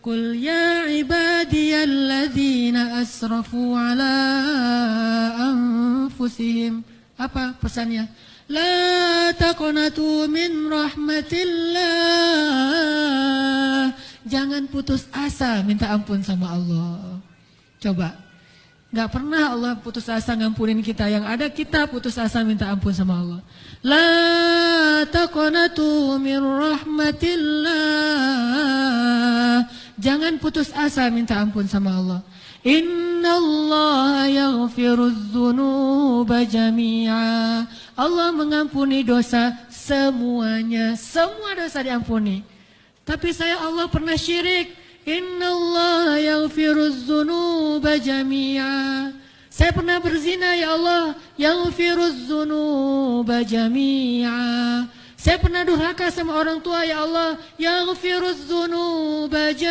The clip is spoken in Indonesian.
قل يا عبادي الذين أسرفوا على أنفسهم apa pesannya la من رحمة rahmatillah jangan putus asa minta ampun sama Allah coba nggak pernah Allah putus asa ngampunin kita yang ada kita putus asa minta ampun sama Allah la taqnatu min rahmatillah Jangan putus asa minta ampun sama Allah. Inna Allah yaghfirudz dzunuba jami'a. Allah mengampuni dosa semuanya. Semua dosa diampuni. Tapi saya Allah pernah syirik. Inna Allah yaghfirudz dzunuba jami'a. Saya pernah berzina ya Allah, yaghfirudz dzunuba jami'a. Saya pernah durhaka sama orang tua ya Allah, yaghfirudz dzunuba jami'a.